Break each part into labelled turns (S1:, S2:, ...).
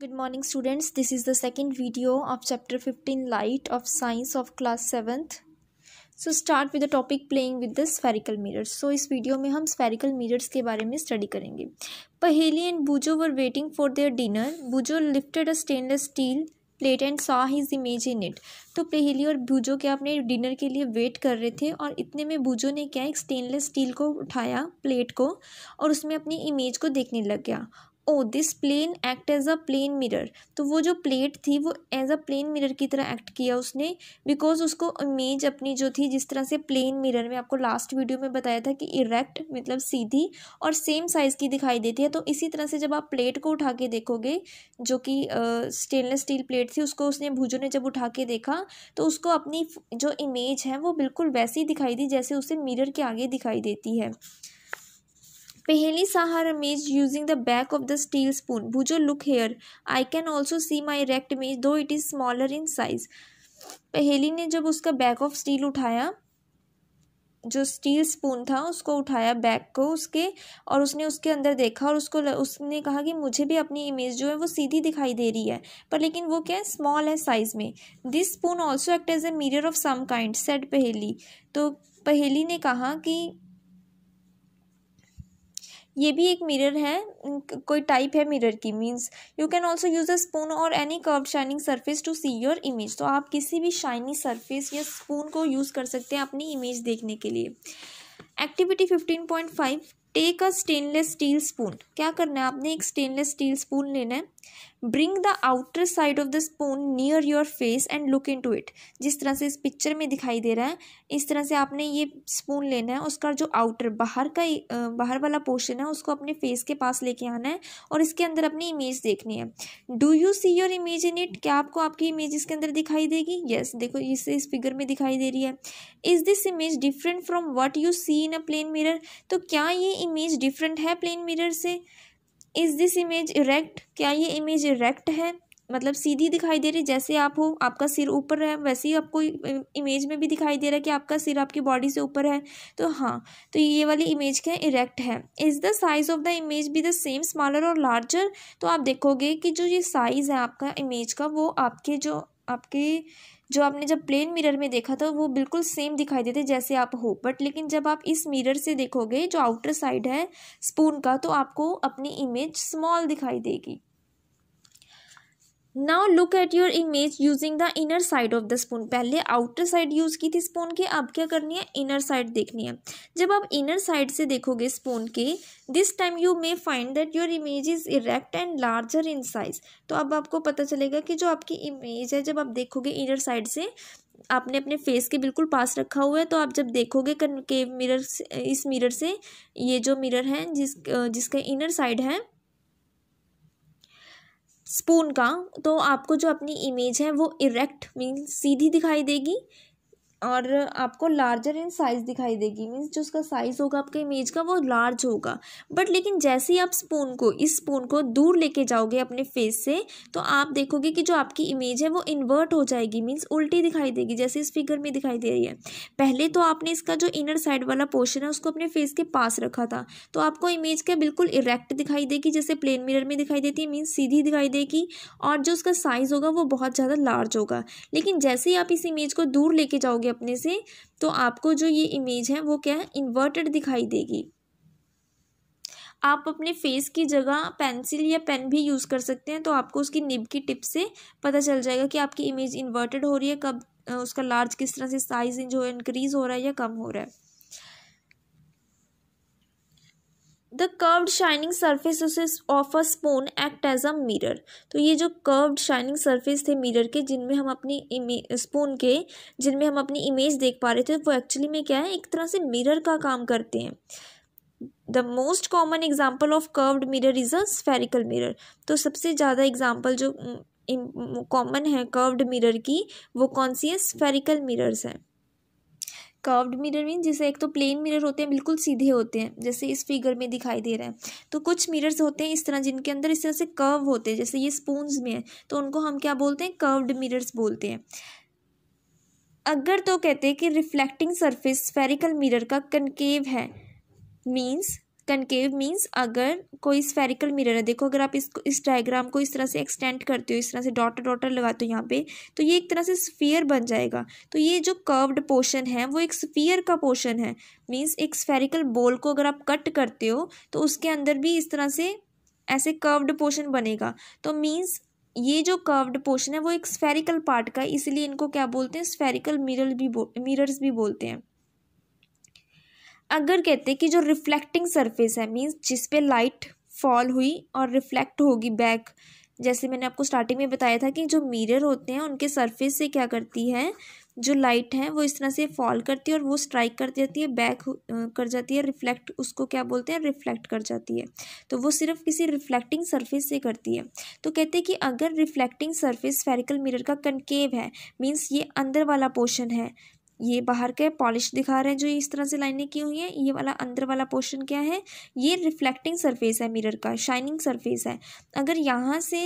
S1: Good morning students this is the second video of chapter fifteen light of science of class seventh so start with the topic playing with the spherical mirrors so इस video में हम spherical mirrors के बारे में study करेंगे Paheli and Boojho were waiting for their dinner Boojho lifted a stainless steel plate and saw his image in it तो पहेली और बुजो के अपने डिनर के लिए वेट कर रहे थे और इतने में बुजो ने क्या एक स्टेनलेस स्टील को उठाया प्लेट को और उसमें अपनी इमेज को देखने लग गया oh this plane act as a plane mirror तो वो जो प्लेट थी वो एज अ प्लेन मिरर की तरह एक्ट किया उसने बिकॉज उसको इमेज अपनी जो थी जिस तरह से प्लेन मिरर में आपको लास्ट वीडियो में बताया था कि इरेक्ट मतलब सीधी और सेम साइज़ की दिखाई देती है तो इसी तरह से जब आप प्लेट को उठा के देखोगे जो कि स्टेनलेस स्टील प्लेट थी उसको उसने भूजो ने जब उठा के देखा तो उसको अपनी जो इमेज है वो बिल्कुल वैसी दिखाई दी जैसे उसे मिरर के आगे दिखाई देती है पहली Sahar image using the back of the steel spoon Boojho look here I can also see my रेक्ट मेज though it is smaller in size Paheli ने जब उसका बैक ऑफ स्टील उठाया जो स्टील स्पून था उसको उठाया बैक को उसके और उसने उसके अंदर देखा और उसको उसने कहा कि मुझे भी अपनी इमेज जो है वो सीधी दिखाई दे रही है पर लेकिन वो क्या है स्मॉल है साइज़ में this spoon also act as a mirror of some kind said Paheli तो पहेली ने कहा कि ये भी एक मिरर है कोई टाइप है मिरर की means you can also use a spoon और any curve shining surface to see your image तो आप किसी भी शाइनी सरफेस या स्पून को यूज़ कर सकते हैं अपनी इमेज देखने के लिए activity fifteen point five take a stainless steel spoon क्या करना है आपने एक स्टेनलेस स्टील स्पून लेना है bring the outer side of the spoon near your face and look into it जिस तरह से इस पिक्चर में दिखाई दे रहा है इस तरह से आपने ये स्पून लेना है उसका जो आउटर बाहर का बाहर वाला पोर्शन है उसको अपने फेस के पास लेके आना है और इसके अंदर अपनी इमेज देखनी है do you see your image in it क्या आपको आपकी इमेज इसके अंदर दिखाई देगी यस yes, देखो इसे इस फिगर में दिखाई दे रही है is this image different from what you see in a plane mirror तो क्या ये इमेज डिफरेंट है प्लेन मिरर से इज़ दिस इमेज इरेक्ट क्या ये इमेज इरेक्ट है मतलब सीधी दिखाई दे रही जैसे आप हो आपका सिर ऊपर है वैसे ही आपको इमेज में भी दिखाई दे रहा है कि आपका सिर आपकी बॉडी से ऊपर है तो हाँ तो ये वाली इमेज क्या इरेक्ट है is the size of the image be the same smaller और लार्जर तो आप देखोगे कि जो ये साइज़ है आपका इमेज का वो आपके जो आपके जो आपने जब प्लेन मिरर में देखा था वो बिल्कुल सेम दिखाई देते जैसे आप हो बट लेकिन जब आप इस मिरर से देखोगे जो आउटर साइड है स्पून का तो आपको अपनी इमेज स्मॉल दिखाई देगी now look at your image using the inner side of the spoon पहले आउटर साइड यूज़ की थी स्पून की अब क्या करनी है इनर साइड देखनी है जब आप इनर साइड से देखोगे स्पून के this time you may find that your image is erect and larger in size तो अब आपको पता चलेगा कि जो आपकी इमेज है जब आप देखोगे इनर साइड से आपने अपने फेस के बिल्कुल पास रखा हुआ है तो आप जब देखोगे कनकेव मिरर इस मिरर से ये जो मिरर है जिस जिसका इनर साइड है स्पून का तो आपको जो अपनी इमेज है वो इरेक्ट मीन सीधी दिखाई देगी और आपको लार्जर इन साइज़ दिखाई देगी मीन्स जो उसका साइज़ होगा आपके इमेज का वो लार्ज होगा बट लेकिन जैसे ही आप स्पून को इस स्पून को दूर लेके जाओगे अपने फेस से तो आप देखोगे कि जो आपकी इमेज है वो इन्वर्ट हो जाएगी मीन्स उल्टी दिखाई देगी जैसे इस फिगर में दिखाई दे रही है पहले तो आपने इसका जो इनर साइड वाला पोर्शन है उसको अपने फेस के पास रखा था तो आपको इमेज का बिल्कुल इरेक्ट दिखाई देगी जैसे प्लेन मिरर में दिखाई देती है मीन्स सीधी दिखाई देगी और जो उसका साइज़ होगा वो बहुत ज़्यादा लार्ज होगा लेकिन जैसे ही आप इस इमेज को दूर लेके जाओगे करोगे अपने से तो आपको जो ये इमेज है वो क्या है इन्वर्टेड दिखाई देगी आप अपने फेस की जगह पेंसिल या पेन भी यूज़ कर सकते हैं तो आपको उसकी निब की टिप से पता चल जाएगा कि आपकी इमेज इन्वर्टेड हो रही है कब उसका लार्ज किस तरह से साइज जो है इंक्रीज़ हो रहा है या कम हो रहा है the curved shining surface of a spoon act as a mirror तो ये जो कर्व्ड शाइनिंग सर्फेस थे मिरर के जिनमें हम अपनी स्पून के जिनमें हम अपनी इमेज देख पा रहे थे वो एक्चुअली में क्या है एक तरह से मिरर का काम करते हैं the most common example of curved mirror is a spherical mirror तो सबसे ज़्यादा एग्जाम्पल जो कॉमन है कर्व्ड मिरर की वो कौन सी है स्फेरिकल मिरर्स हैं कर्व्ड मिरर मीन जैसे एक तो प्लेन मिरर होते हैं बिल्कुल सीधे होते हैं जैसे इस फिगर में दिखाई दे रहा है तो कुछ मिरर्स होते हैं इस तरह जिनके अंदर इस तरह से कर्व होते हैं जैसे ये स्पून में है तो उनको हम क्या बोलते हैं कर्व्ड मिरर्स बोलते हैं अगर तो कहते हैं कि रिफ्लेक्टिंग सरफेस स्फेरिकल मिरर का कनकेव है मीन्स कनकेव मीन्स अगर कोई स्फेरिकल मिरर है देखो अगर आप इसको इस डायग्राम को इस तरह से एक्सटेंड करते हो इस तरह से डॉटर डॉटर लगाते हो यहाँ पे तो ये एक तरह से स्फीयर बन जाएगा तो ये जो कर्व्ड पोर्शन है वो एक स्फीयर का पोर्शन है मीन्स एक स्फेरिकल बोल को अगर आप कट करते हो तो उसके अंदर भी इस तरह से ऐसे कर्व्ड पोर्शन बनेगा तो मीन्स ये जो कर्व्ड पोर्शन है वो एक स्फेरिकल पार्ट का इसलिए इनको क्या बोलते हैं स्फेरिकल मिरर भी मिरर्स भी बोलते हैं अगर कहते हैं कि जो रिफ्लेक्टिंग सरफेस है मीन्स जिसपे लाइट फॉल हुई और रिफ्लेक्ट होगी बैक जैसे मैंने आपको स्टार्टिंग में बताया था कि जो मिरर होते हैं उनके सरफेस से क्या करती है जो लाइट है वो इस तरह से फॉल करती है और वो स्ट्राइक कर जाती है बैक कर जाती है रिफ्लेक्ट उसको क्या बोलते हैं रिफ्लेक्ट कर जाती है तो वो सिर्फ किसी रिफ्लेक्टिंग सरफेस से करती है तो कहते हैं कि अगर रिफ्लेक्टिंग सरफेस फेरिकल मिरर का कनकेव है मीन्स ये अंदर वाला पोर्शन है ये बाहर के पॉलिश दिखा रहे हैं जो इस तरह से लाइनें की हुई हैं ये वाला अंदर वाला पोर्शन क्या है ये रिफ्लेक्टिंग सरफेस है मिरर का शाइनिंग सरफेस है अगर यहाँ से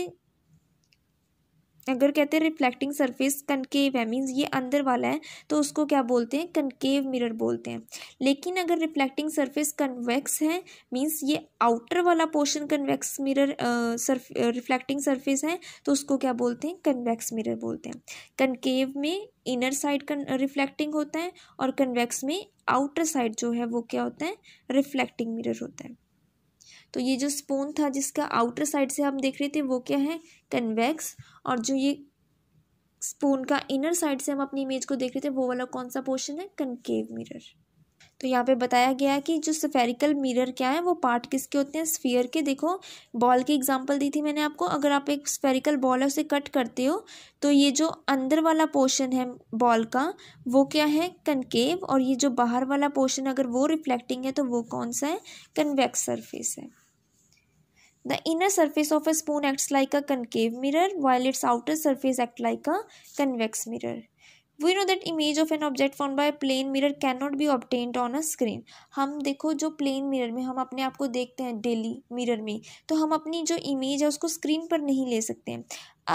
S1: अगर कहते हैं रिफ्लेक्टिंग सरफेस कनकेव है मीन्स ये अंदर वाला है तो उसको क्या बोलते हैं कनकेव मिरर बोलते हैं लेकिन अगर रिफ्लेक्टिंग सरफेस कन्वेक्स है मीन्स ये आउटर वाला portion convex mirror surf reflecting surface है तो उसको क्या बोलते हैं कन्वेक्स मिरर बोलते हैं कनकेव में इनर साइड कन रिफ्लेक्टिंग होता है और कन्वेक्स में आउटर साइड जो है वो क्या होता है रिफ्लेक्टिंग मिरर होता है तो ये जो स्पून था जिसका आउटर साइड से हम देख रहे थे वो क्या है कन्वेक्स और जो ये स्पून का इनर साइड से हम अपनी इमेज को देख रहे थे वो वाला कौन सा पोर्शन है कनकेव मिरर तो यहाँ पे बताया गया है कि जो सफेरिकल मिरर क्या है वो पार्ट किसके होते हैं स्फीयर के देखो बॉल की एग्जांपल दी थी मैंने आपको अगर आप एक स्फेरिकल बॉल है उसे कट करते हो तो ये जो अंदर वाला पोर्शन है बॉल का वो क्या है कनकेव और ये जो बाहर वाला पोर्शन अगर वो रिफ्लेक्टिंग है तो वो कौन सा है कन्वेक्स सरफेस है the inner surface of a spoon acts like a concave mirror while its outer surface act like a convex mirror we know that image of an object form by plane mirror can not be obtained on a screen हम देखो जो plane mirror में हम अपने आप को देखते हैं डेली मिररर में तो हम अपनी जो इमेज है उसको स्क्रीन पर नहीं ले सकते हैं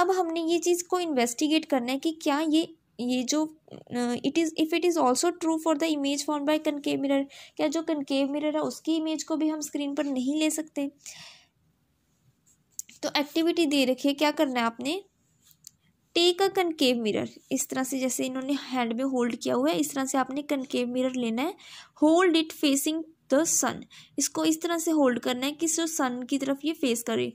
S1: अब हमने ये चीज़ को इन्वेस्टिगेट करना है कि क्या ये ये जो it is if it is also true for the image form by concave mirror क्या जो कनकेव मिररर है उसकी इमेज को भी हम स्क्रीन पर नहीं ले सकते तो एक्टिविटी दे रखी है क्या करना है आपने टेक अ कनकेव मिरर इस तरह से जैसे इन्होंने हैंड में होल्ड किया हुआ है इस तरह से आपने कनकेव मिरर लेना है hold it facing the sun इसको इस तरह से होल्ड करना है कि जो सन की तरफ ये फेस करे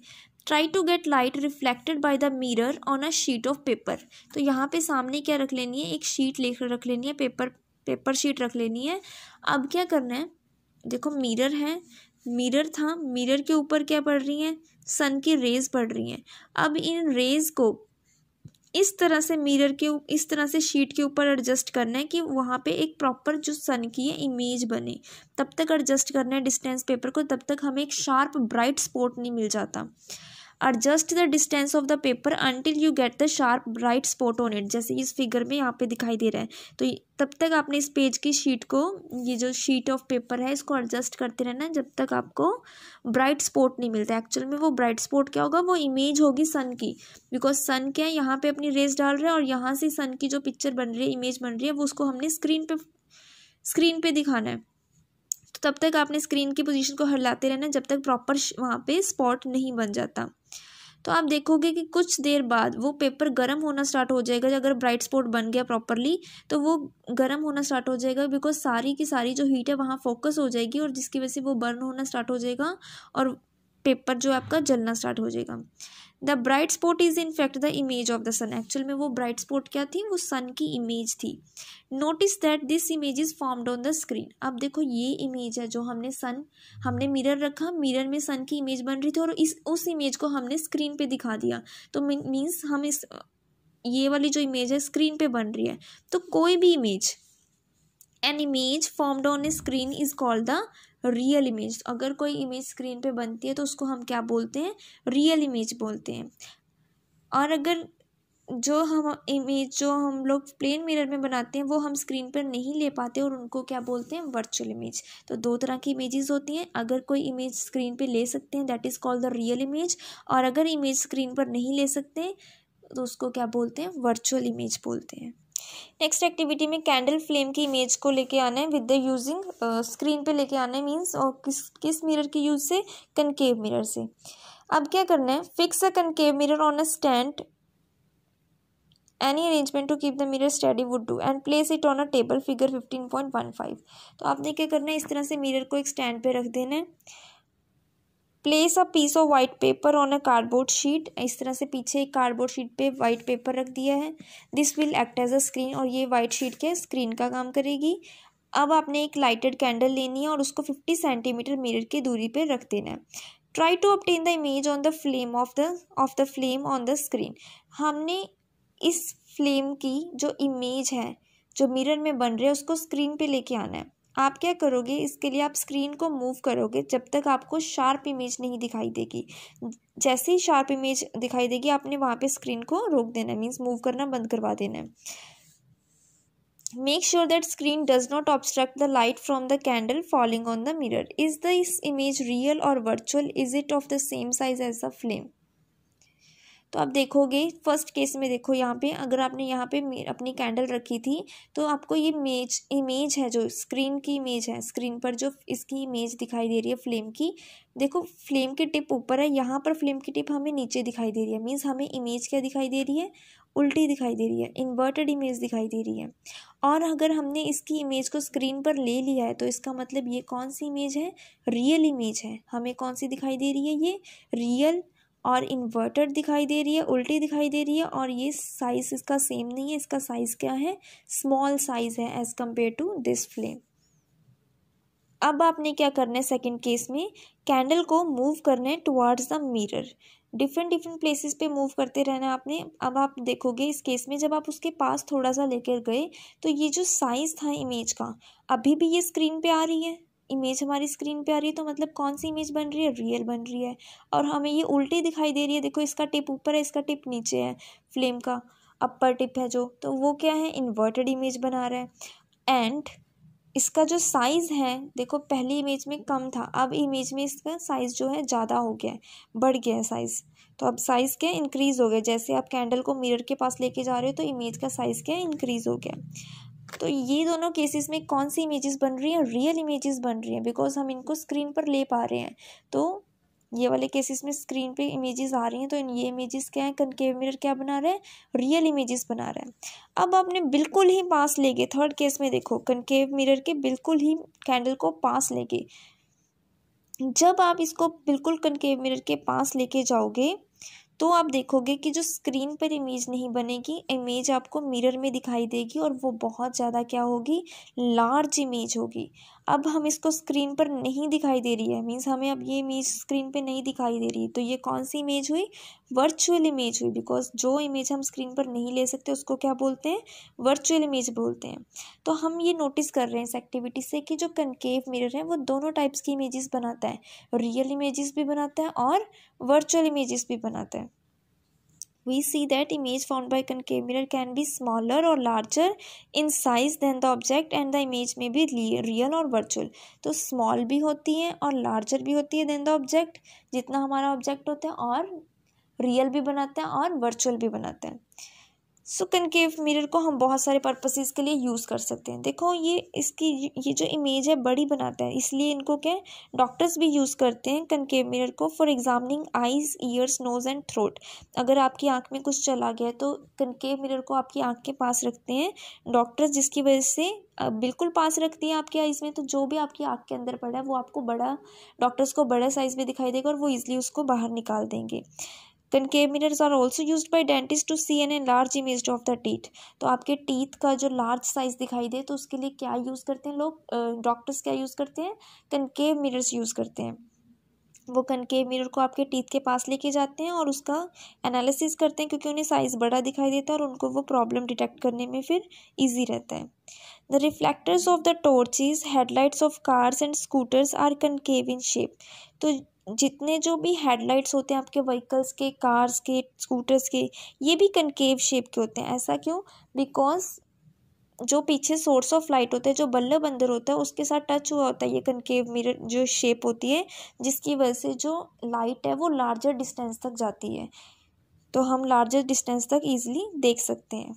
S1: try to get light reflected by the mirror on a sheet of paper तो यहाँ पे सामने क्या रख लेनी है एक शीट लेकर रख लेनी है पेपर पेपर शीट रख लेनी है अब क्या करना है देखो मिरर है मिरर था मिरर के ऊपर क्या पड़ रही हैं सन की रेज पड़ रही हैं अब इन रेज को इस तरह से मिरर के इस तरह से शीट के ऊपर एडजस्ट करना है कि वहाँ पे एक प्रॉपर जो सन की है इमेज बने तब तक एडजस्ट करना है डिस्टेंस पेपर को तब तक हमें एक शार्प ब्राइट स्पॉट नहीं मिल जाता adjust the distance of the paper until you get the sharp bright spot on it जैसे इस फिगर में यहाँ पे दिखाई दे रहा है तो तब तक आपने इस पेज की शीट को ये जो शीट ऑफ पेपर है इसको एडजस्ट करते रहना जब तक आपको ब्राइट स्पॉट नहीं मिलता एक्चुअल में वो ब्राइट स्पॉट क्या होगा वो इमेज होगी सन की बिकॉज सन क्या है यहाँ पर अपनी रेस डाल रहे हैं और यहाँ से सन की जो पिक्चर बन रही है इमेज बन रही है वो उसको हमने स्क्रीन पर स्क्रीन पर दिखाना है तो तब तक आपने स्क्रीन की पोजीशन को हिलाते रहना जब तक प्रॉपर वहाँ पे स्पॉट नहीं बन जाता तो आप देखोगे कि कुछ देर बाद वो पेपर गर्म होना स्टार्ट हो जाएगा अगर ब्राइट स्पॉट बन गया प्रॉपरली तो वो गर्म होना स्टार्ट हो जाएगा बिकॉज सारी की सारी जो हीट है वहाँ फोकस हो जाएगी और जिसकी वजह से वो बर्न होना स्टार्ट हो जाएगा और पेपर जो है आपका जलना स्टार्ट हो जाएगा the bright spot is in fact the image of the sun actual में वो ब्राइट स्पॉट क्या थी वो सन की इमेज थी notice that this image is formed on the screen अब देखो ये इमेज है जो हमने सन हमने मिरर रखा मिरर में सन की इमेज बन रही थी और इस उस इमेज को हमने स्क्रीन पे दिखा दिया तो मीन्स हम इस ये वाली जो इमेज है स्क्रीन पे बन रही है तो कोई भी image an image formed on a screen is called the real image अगर कोई इमेज स्क्रीन पे बनती है तो उसको हम क्या बोलते हैं रियल इमेज बोलते हैं और अगर जो हम इमेज जो हम लोग प्लेन मिरर में बनाते हैं वो हम स्क्रीन पर नहीं ले पाते और उनको क्या बोलते हैं वर्चुअल इमेज तो दो तरह की इमेजेस होती हैं अगर कोई इमेज स्क्रीन पे ले सकते हैं that is called the real image और अगर इमेज स्क्रीन पर नहीं ले सकते तो उसको क्या बोलते हैं वर्चुअल इमेज बोलते हैं नेक्स्ट एक्टिविटी में कैंडल फ्लेम की इमेज को लेके आना है विद द यूजिंग स्क्रीन पे लेके आना है मीन्स और किस किस मिरर के यूज से कनकेव मिरर से अब क्या करना है fix a concave mirror on a stand any arrangement to keep the mirror steady would do and place it on a table figure fifteen point one five तो आपने क्या करना है इस तरह से मिरर को एक स्टैंड पे रख देना है place a piece of white paper on a cardboard sheet इस तरह से पीछे एक कार्डबोर्ड शीट पे वाइट पेपर रख दिया है this will act as a screen और ये वाइट शीट के स्क्रीन का काम करेगी अब आपने एक लाइटेड कैंडल लेनी है और उसको फिफ्टी सेंटीमीटर मिरर की दूरी पर रख देना है try to obtain the image on the flame of the of the flame on the screen हमने इस फ्लेम की जो इमेज है जो मिरर में बन रही है उसको स्क्रीन पे लेके आना है आप क्या करोगे इसके लिए आप स्क्रीन को मूव करोगे जब तक आपको शार्प इमेज नहीं दिखाई देगी जैसे ही शार्प इमेज दिखाई देगी आपने वहाँ पे स्क्रीन को रोक देना मींस मूव करना बंद करवा देना make sure that screen does not obstruct the light from the candle falling on the mirror is the is image real और virtual is it of the same size as the flame तो आप देखोगे first case में देखो यहाँ पे अगर आपने यहाँ पे अपनी कैंडल रखी थी तो आपको ये इमेज इमेज है जो स्क्रीन की इमेज है स्क्रीन पर जो इसकी इमेज दिखाई दे रही है फ्लेम की देखो फ्लेम की टिप ऊपर है यहाँ पर फ्लेम की टिप हमें नीचे दिखाई दे रही है मीन्स हमें इमेज क्या दिखाई दे रही है उल्टी दिखाई दे रही है इन्वर्टेड इमेज दिखाई दे रही है और अगर हमने इसकी इमेज को स्क्रीन पर ले लिया है तो इसका मतलब ये कौन सी इमेज है रियल इमेज है हमें कौन सी दिखाई दे रही है ये रियल और इन्वर्टर दिखाई दे रही है उल्टी दिखाई दे रही है और ये साइज़ इसका सेम नहीं है इसका साइज़ क्या है स्मॉल साइज़ है as compared to this flame अब आपने क्या करना है सेकंड केस में कैंडल को मूव करना है towards the mirror different different places पे मूव करते रहना है आपने अब आप देखोगे इस केस में जब आप उसके पास थोड़ा सा लेकर गए तो ये जो साइज़ था इमेज का अभी भी ये स्क्रीन पे आ रही है इमेज हमारी स्क्रीन पे आ रही है तो मतलब कौन सी इमेज बन रही है रियल बन रही है और हमें ये उल्टी दिखाई दे रही है देखो इसका टिप ऊपर है इसका टिप नीचे है फ्लेम का अपर टिप है जो तो वो क्या है इन्वर्टेड इमेज बना रहा है एंड इसका जो साइज़ है देखो पहली इमेज में कम था अब इमेज में इसका साइज़ जो है ज़्यादा हो गया है बढ़ गया है साइज़ तो अब साइज़ क्या इंक्रीज़ हो गया जैसे आप कैंडल को मिरर के पास लेके जा रहे हो तो इमेज का साइज़ क्या इंक्रीज़ हो गया तो ये दोनों केसेस में कौन सी इमेजेस बन रही हैं रियल इमेजेस बन रही हैं बिकॉज हम इनको स्क्रीन पर ले पा रहे हैं तो ये वाले केसेस में स्क्रीन पे इमेजेस आ रही हैं तो इन ये इमेजेस क्या है कनकेव मिरर क्या बना रहा है रियल इमेजेस बना रहे हैं अब आपने बिल्कुल ही पास ले गए थर्ड केस में देखो कनकेव मिरर के बिल्कुल ही कैंडल को पास ले गए जब आप इसको बिल्कुल कनकेव मिरर के पास लेके जाओगे तो आप देखोगे कि जो स्क्रीन पर इमेज नहीं बनेगी इमेज आपको मिरर में दिखाई देगी और वो बहुत ज़्यादा क्या होगी लार्ज इमेज होगी अब हम इसको स्क्रीन पर नहीं दिखाई दे रही है मीन्स हमें अब ये इमेज स्क्रीन पे नहीं दिखाई दे रही है तो ये कौन सी इमेज हुई वर्चुअल इमेज हुई बिकॉज जो इमेज हम स्क्रीन पर नहीं ले सकते उसको क्या बोलते हैं वर्चुअल इमेज बोलते हैं तो हम ये नोटिस कर रहे हैं इस एक्टिविटी से कि जो कनकेव मिरर है वो दोनों टाइप्स की इमेजेस बनाता है रियल इमेजेस भी बनाता है और वर्चुअल इमेजेस भी बनाता है we see that image found by concave mirror can be smaller or larger in size than the object and the image may be real or virtual तो small भी होती है और larger भी होती है than the object जितना हमारा object होता है और real भी बनाते हैं और virtual भी बनाते हैं सो कनकेव मिरर को हम बहुत सारे पर्पसेस के लिए यूज़ कर सकते हैं देखो ये इसकी ये जो इमेज है बड़ी बनाता है इसलिए इनको क्या डॉक्टर्स भी यूज़ करते हैं कनकेव मिरर को for examining eyes ears nose and throat अगर आपकी आँख में कुछ चला गया तो कनकेव मिरर को आपकी आँख के पास रखते हैं डॉक्टर्स जिसकी वजह से बिल्कुल पास रखती हैं आपकी आइज़ में तो जो भी आपकी आँख के अंदर पड़ा है वो आपको बड़ा डॉक्टर्स को बड़े साइज़ में दिखाई देगा और वो ईज़िली उसको बाहर निकाल देंगे concave mirrors are also use by dentist to see an a large image of the teeth तो आपके टीथ का जो लार्ज साइज दिखाई दे तो उसके लिए क्या यूज़ करते हैं लोग डॉक्टर्स क्या यूज़ करते हैं कनकेव मिरर्स यूज़ करते हैं वो कनकेव मिरर को आपके टीथ के पास लेके जाते हैं और उसका एनालिसिस करते हैं क्योंकि उन्हें साइज़ बड़ा दिखाई देता है और उनको वो प्रॉब्लम डिटेक्ट करने में फिर इजी रहता है the reflectors of the torches headlights of cars and scooters are concave in shape तो जितने जो भी हेडलाइट्स होते हैं आपके व्हीकल्स के कार्स के स्कूटर्स के ये भी कनकेव शेप के होते हैं ऐसा क्यों बिकॉज जो पीछे सोर्स ऑफ लाइट होता है जो बल्लभ अंदर होता है उसके साथ टच हुआ होता है ये कनकेव मिरर जो शेप होती है जिसकी वजह से जो लाइट है वो लार्जर डिस्टेंस तक जाती है तो हम लार्जर डिस्टेंस तक ईजिली देख सकते हैं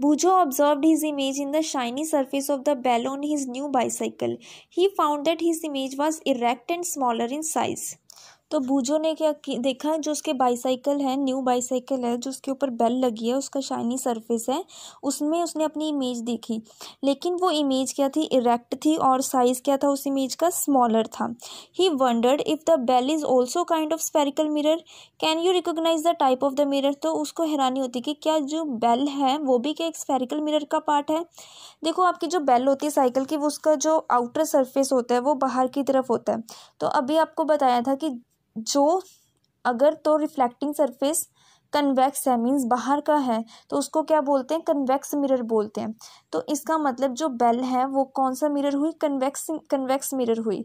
S1: Bujo observed his image in the shiny surface of the bell on his new bicycle. He found that his image was erect and smaller in size. तो बूजो ने क्या देखा जो उसके बाईसाइकिल है न्यू बाईसाइकिल है जो उसके ऊपर बेल लगी है उसका शाइनी सरफेस है उसमें उसने अपनी इमेज देखी लेकिन वो इमेज क्या थी इरेक्ट थी और साइज़ क्या था उस इमेज का स्मॉलर था ही wondered if the bell is also kind of spherical mirror can you recognize the type of the mirror तो उसको हैरानी होती कि क्या जो बेल है वो भी क्या एक स्पेरिकल मिरर का पार्ट है देखो आपकी जो बेल होती है साइकिल की वो उसका जो आउटर सरफेस होता है वो बाहर की तरफ होता है तो अभी आपको बताया था कि जो अगर तो रिफ्लेक्टिंग सरफेस कन्वेक्स है मीन्स बाहर का है तो उसको क्या बोलते हैं कन्वेक्स मिरर बोलते हैं तो इसका मतलब जो बेल है वो कौन सा मिरर हुई कन्वेक्स कन्वेक्स मिरर हुई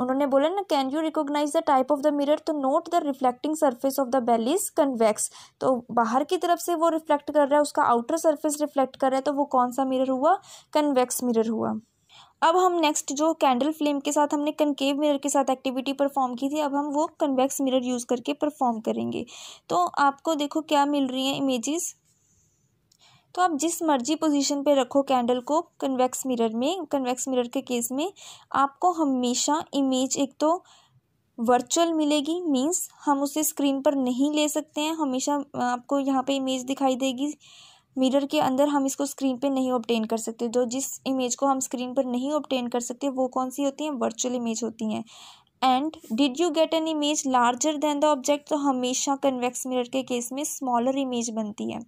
S1: उन्होंने बोला ना can you recognize the type of the mirror तो note the reflecting surface of the bell is convex तो बाहर की तरफ से वो रिफ्लेक्ट कर रहा है उसका आउटर सरफेस रिफ्लेक्ट कर रहा है तो वो कौन सा मिरर हुआ कन्वेक्स मिरर हुआ अब हम नेक्स्ट जो कैंडल फ्लेम के साथ हमने कनकेव मिरर के साथ एक्टिविटी परफॉर्म की थी अब हम वो कन्वेक्स मिरर यूज़ करके परफॉर्म करेंगे तो आपको देखो क्या मिल रही हैं इमेजेस तो आप जिस मर्जी पोजीशन पे रखो कैंडल को कन्वेक्स मिरर में कन्वेक्स मिरर के केस में आपको हमेशा इमेज एक तो वर्चुअल मिलेगी मींस हम उसे स्क्रीन पर नहीं ले सकते हैं हमेशा आपको यहाँ पे इमेज दिखाई देगी मिरर के अंदर हम इसको स्क्रीन पे नहीं ऑप्टेन कर सकते जो तो जिस इमेज को हम स्क्रीन पर नहीं ऑप्टेन कर सकते वो कौन सी होती हैं वर्चुअल इमेज होती हैं and did you get an image larger than the object तो हमेशा कन्वेक्स मिरर के केस में स्मॉलर इमेज बनती है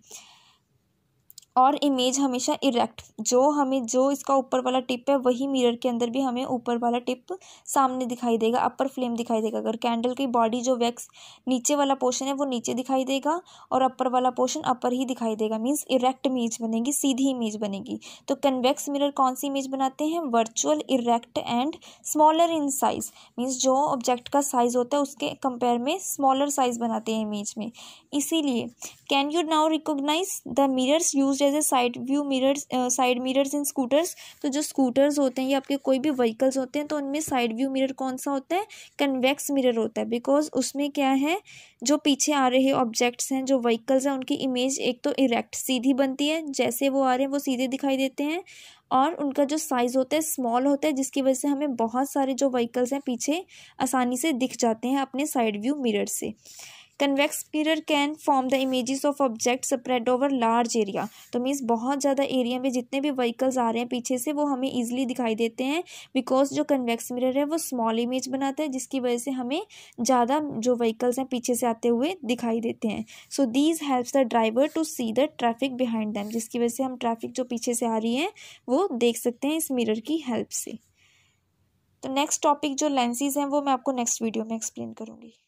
S1: और इमेज हमेशा इरेक्ट जो हमें जो इसका ऊपर वाला टिप है वही मिरर के अंदर भी हमें ऊपर वाला टिप सामने दिखाई देगा अपर फ्लेम दिखाई देगा अगर कैंडल की बॉडी जो वैक्स नीचे वाला पोर्शन है वो नीचे दिखाई देगा और अपर वाला पोर्शन अपर ही दिखाई देगा मीन्स इरेक्ट इमेज बनेगी सीधी इमेज बनेगी तो कन्वेक्स मिरर कौन सी इमेज बनाते हैं virtual erect and smaller in size means जो ऑब्जेक्ट का साइज होता है उसके कंपेयर में स्मॉलर साइज बनाते हैं इमेज में इसीलिए can you now recognize the mirrors use जैसे side view mirrors side mirrors in scooters तो जो स्कूटर्स होते हैं या आपके कोई भी व्हीकल्स होते हैं तो उनमें साइड व्यू मिरर कौन सा होता है कन्वेक्स मिरर होता है बिकॉज उसमें क्या है जो पीछे आ रहे ऑब्जेक्ट्स हैं जो व्हीकल्स हैं उनकी इमेज एक तो इरेक्ट सीधी बनती है जैसे वो आ रहे हैं वो सीधे दिखाई देते हैं और उनका जो साइज़ होता है स्मॉल होता है जिसकी वजह से हमें बहुत सारे जो व्हीकल्स हैं पीछे आसानी से दिख जाते हैं अपने साइड व्यू मिरर से convex mirror can form the images of object spread over large area तो मीन्स बहुत ज़्यादा एरिया में जितने भी व्हीकल्स आ रहे हैं पीछे से वो हमें ईजिली दिखाई देते हैं बिकॉज जो कन्वेक्स मिरर है वो स्मॉल इमेज बनाता है जिसकी वजह से हमें ज़्यादा जो व्हीकल्स हैं पीछे से आते हुए दिखाई देते हैं so these helps the driver to see the traffic behind them जिसकी वजह से हम ट्रैफिक जो पीछे से आ रही है वो देख सकते हैं इस मिरर की हेल्प से तो नेक्स्ट टॉपिक जो लेंसेज हैं वो मैं आपको नेक्स्ट वीडियो में एक्सप्लेन करूँगी